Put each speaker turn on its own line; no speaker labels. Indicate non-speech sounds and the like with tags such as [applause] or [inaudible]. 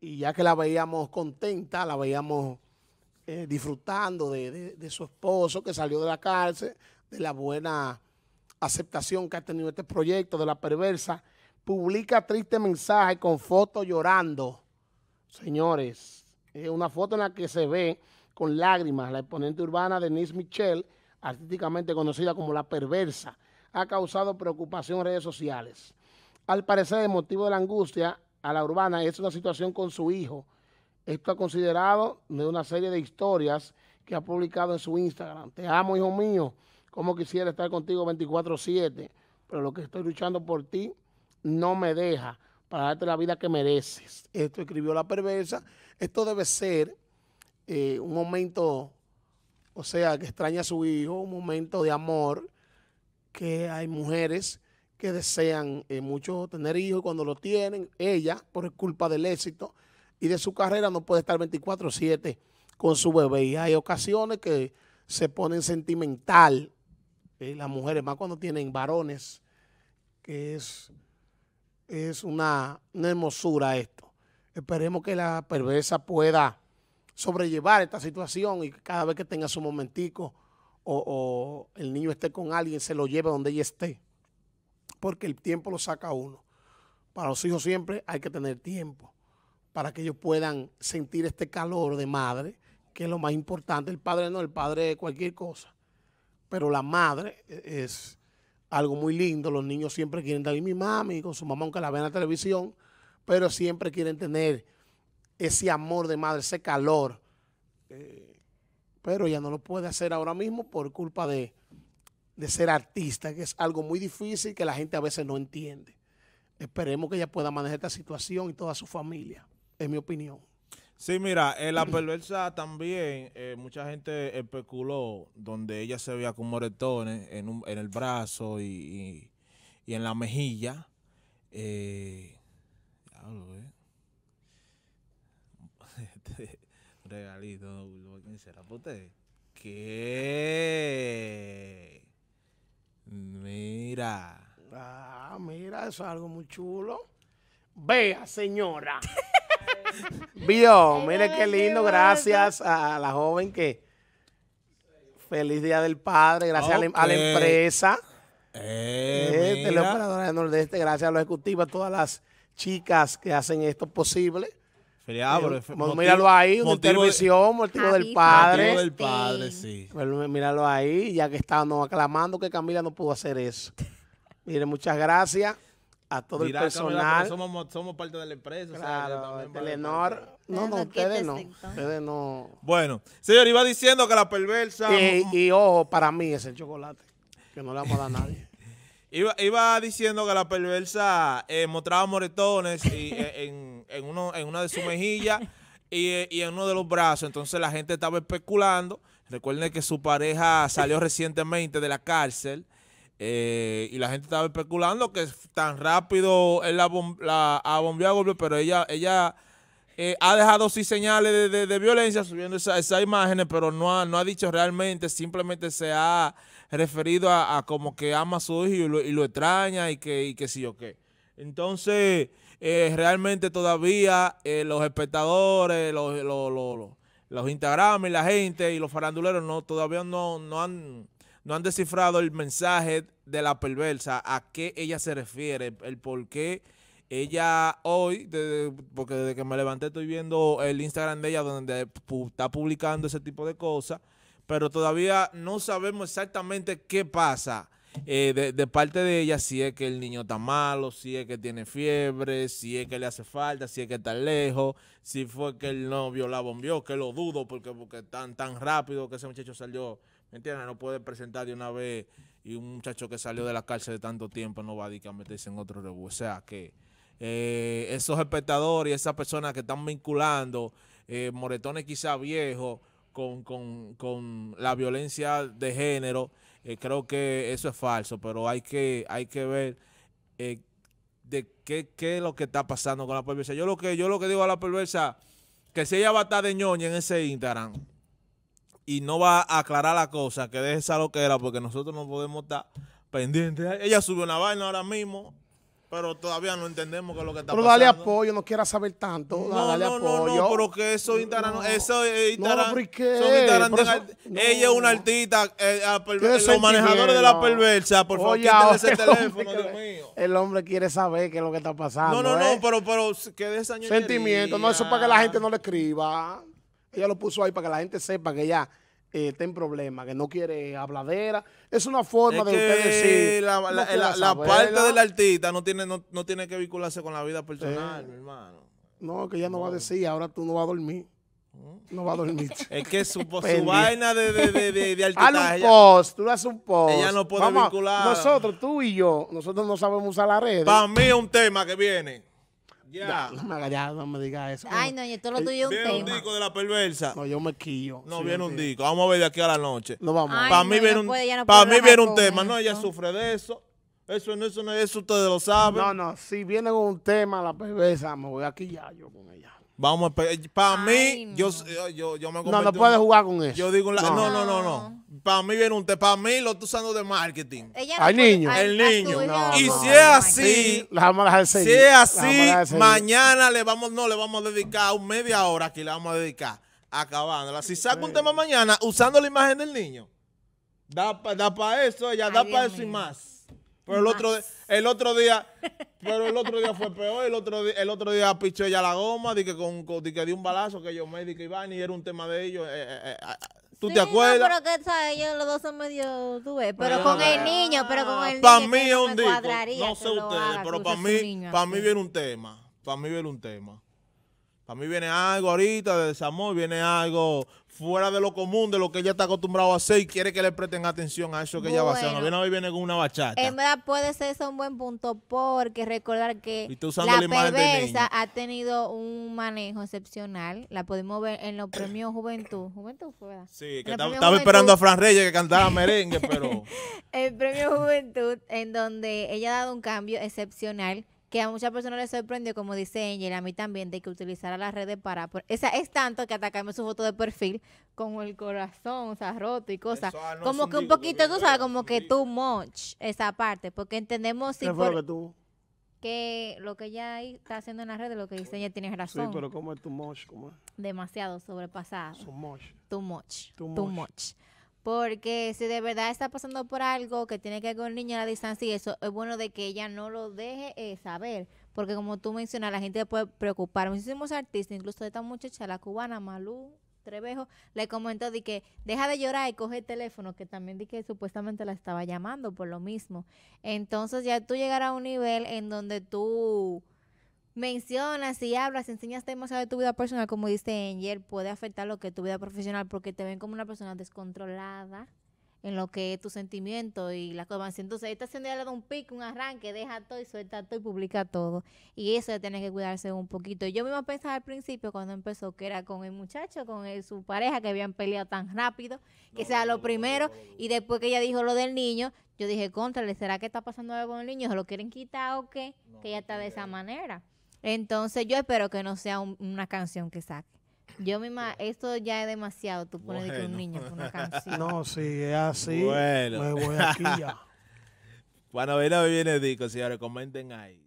y ya que la veíamos contenta, la veíamos eh, disfrutando de, su esposo que salió de la cárcel, de la buena aceptación que ha tenido este proyecto, de la perversa, publica triste mensaje con foto llorando. Señores, es una foto en la que se ve con lágrimas la exponente urbana Denise Michel, artísticamente conocida como La Perversa, ha causado preocupación en redes sociales. Al parecer, el motivo de la angustia a la urbana. Es una situación con su hijo. Esto ha considerado de una serie de historias que ha publicado en su Instagram. Te amo, hijo mío. Como quisiera estar contigo 24-7. Pero lo que estoy luchando por ti no me deja para darte la vida que mereces. Esto escribió la perversa. Esto debe ser eh, un momento, o sea, que extraña a su hijo, un momento de amor, que hay mujeres que desean eh, mucho tener hijos cuando lo tienen, ella, por culpa del éxito y de su carrera, no puede estar 24-7 con su bebé. Y hay ocasiones que se ponen sentimental eh, las mujeres, más cuando tienen varones, que es, una, hermosura esto. Esperemos que la perversa pueda sobrellevar esta situación y cada vez que tenga su momentico o, o el niño esté con alguien, se lo lleve donde ella esté porque el tiempo lo saca uno. Para los hijos siempre hay que tener tiempo para que ellos puedan sentir este calor de madre, que es lo más importante. El padre no, el padre es cualquier cosa. Pero la madre e, es algo muy lindo. Los niños siempre quieren estar mi mami, con su mamá, aunque la vean en la televisión, pero siempre quieren tener ese amor de madre, ese calor. Eh, pero ella no lo puede hacer ahora mismo por culpa de, de ser artista, que es algo muy difícil que la gente a veces no entiende. Esperemos que ella pueda manejar esta situación y toda su familia, en mi opinión.
Sí, mira, en la perversa también, eh, mucha gente especuló donde ella se veía con moretones en, el brazo y, en la mejilla. Eh, [laughs] este regalito, ¿quién será? ¿Qué? Mira.
Ah, mira, eso es algo muy chulo. Vea, señora. [laughs] Vio, mire qué lindo, gracias a la joven que... Feliz Día del Padre, gracias a, la, em- empresa.
teleoperadora
eh, eh, de Nordeste, gracias a los ejecutivos, a todas las chicas que hacen esto posible.
Feriado, ah, pero míralo ahí, un motivo del padre. Motivo del padre,
sí. míralo ahí, ya que estábamos aclamando que Camila no pudo hacer eso. Mire, muchas gracias a todo el personal.
somos, somos parte de la empresa. o Claro, No, no, ustedes no. no. Bueno, señor, iba diciendo que la perversa... Y, y
ojo, para mí es el chocolate,
que no le vamos a dar a nadie. [laughs] Iba, diciendo que la perversa eh, mostraba moretones eh, [laughs] en, en, uno, en una de sus mejillas eh, y, en uno de los brazos. Entonces la gente estaba especulando. Recuerden que su pareja salió [laughs] recientemente de la cárcel. y la gente estaba especulando que tan rápido él la, bom la ah, a golpe, pero ella, ella eh, ha dejado sí señales de, violencia subiendo esas esa imágenes, pero no ha, no ha dicho realmente, simplemente se ha referido a, como que ama a su hijo y lo, extraña y que, y que sí o qué. Entonces, eh, realmente todavía eh, los espectadores, los, los, Instagram y la gente y los faranduleros no todavía no, no han no han descifrado el mensaje de la perversa, a qué ella se refiere, el por qué ella hoy, porque desde que me levanté estoy viendo el Instagram de ella donde está publicando ese tipo de cosas, pero todavía no sabemos exactamente qué pasa. Eh, de, parte de ella, si es que el niño está malo, si es que tiene fiebre, si es que le hace falta, si es que está lejos, si fue que el novio la bombió, que lo dudo porque, porque tan, tan rápido que ese muchacho salió, ¿me entiendes? No puede presentar de una vez y un muchacho que salió de la cárcel de tanto tiempo no va a a meterse en otro rebú. O sea que eh, esos espectadores y esas personas que están vinculando eh, moretones quizá viejos con, la violencia de género, eh, creo que eso es falso, pero hay que, hay que ver eh, de qué, es lo que está pasando con la perversa. Yo lo que, yo lo que digo a la perversa, que si ella va a estar de ñoña en ese Instagram y no va a aclarar la cosa, que deje esa era porque nosotros no podemos estar pendientes. Ella subió una vaina ahora mismo pero todavía no entendemos qué es lo que está pasando. Pero dale
apoyo, no quiera saber tanto. No, dale no, apoyo.
no, pero que eso Instagram, no. eso es Instagram. Ella es una artista, eh, los manejadores de la perversa, por favor, quítenle ese teléfono, Dios
mío. El hombre quiere saber qué es lo que está pasando. No, no, no, ¿eh?
pero, pero que de Sentimiento, no, eso es para que la gente
no le escriba. Ella lo puso ahí para que la gente sepa que ella ten eh, está en
problemas, que no quiere habladera. Es una forma de usted decir. La, la, la, parte del artista no tiene, no, no, tiene que vincularse con la vida personal, mi hermano. No, que ya no, va a decir, ahora tú no vas a dormir. Mm. No va a dormir. [laughs] Es que su, [laughs] su vaina de, de, de, de, artista, un post,
tú le haces un post. Ella no puede vincular. Nosotros, tú y yo, nosotros no sabemos usar la red. Para mí es
un tema que viene. Ya. No, me, no me digas eso.
Ay, no, esto lo eh, tuyo un tema. Viene un
disco de la perversa. No, yo me quillo. No, viene un disco. Vamos a ver de aquí a la noche. No vamos. Para mí viene un, para mí viene un tema. No, ella sufre de eso. Eso no, eso
no es eso, ustedes lo saben. No, no, si viene con un tema la perversa, me voy aquí ya yo con
ella. Vamos Para mí, yo, eh, yo, yo, me No, no puedes jugar con eso. Yo digo, no. no, no, no, Para mí viene un para mí lo estoy usando de marketing. Ella niño. el niño. y si es así, si es así, mañana le vamos, no, le vamos a dedicar media hora aquí, le vamos a dedicar acabándola. Si saca un tema mañana usando la imagen del niño, da para da eso, ella da para eso y más. Pero el otro, el otro día, [laughs] pero el otro día fue peor, el otro día, el otro día pichó ella la goma, di que con, di dio un balazo que yo me di que Iván, y era un tema de ellos. Eh, eh, eh, ah, ah, ¿Tú te acuerdas? pero
que ¿sabes? ellos los dos son medio, tuve. pero, con el niño, pero con el niño. Para mí es un disco, no sé ustedes, pero para mí, para mí viene
un tema, para mí viene un tema. A mí viene algo ahorita de desamor, viene algo fuera de lo común, de lo que ella está acostumbrado a hacer y quiere que le presten atención a eso que ella va a hacer. No viene viene con una bachata. En
verdad puede ser eso un buen punto porque recordar que la, perversa ha tenido un manejo excepcional. La podemos ver en los premios [coughs] Juventud. Juventud fue, Sí, estaba, esperando a Fran Reyes
que cantaba merengue, pero...
[laughs] el premio Juventud, en donde ella ha dado un cambio excepcional que a muchas personas les sorprendió, como dice Angel, a mí también, de que utilizara las redes para... Esa es tanto que atacamos su foto de perfil con el corazón, o sea, roto y cosas. Ah, como que un poquito, tú sabes, como que too much esa parte, porque entendemos si... que lo que ella está haciendo en las redes, lo que dice ella tiene razón. Sí, pero
¿cómo es too much? ¿Cómo
Demasiado sobrepasado. Too much. Too much. Too much. Porque si de verdad está pasando por algo que tiene que ver con niño a la distancia y eso, es bueno de que ella no lo deje eh, saber. Porque como tú mencionas, la gente puede preocupar. Muchísimos artistas, incluso esta muchacha, la cubana Malú Trevejo, le comentó de que deja de llorar y coge el teléfono, que también di que supuestamente la estaba llamando por lo mismo. Entonces ya tú llegar a un nivel en donde tú mencionas y hablas, enseñas demasiado de tu vida personal, como dice Angel, puede afectar lo que es tu vida profesional porque te ven como una persona descontrolada en lo que es tu sentimiento y las cosas. Entonces, esta haciendo le lado un pico, un arranque, deja todo y suelta todo y publica todo. Y eso de tener que cuidarse un poquito. Yo misma pensaba al principio, cuando empezó, que era con el muchacho, con su pareja, que habían peleado tan rápido, que sea lo primero. y después que ella dijo lo del niño, yo dije, contra, ¿será que está pasando algo con el niño? ¿Se lo quieren quitar o qué? que ella está de esa manera. Entonces yo espero que no sea una canción que saque. Yo misma, esto ya es demasiado, tú pones de que un niño con una [laughs] canción.
No, si es así, Bueno. me voy aquí ya. [laughs] Bueno, mira, viene Dico, señores, comenten ahí.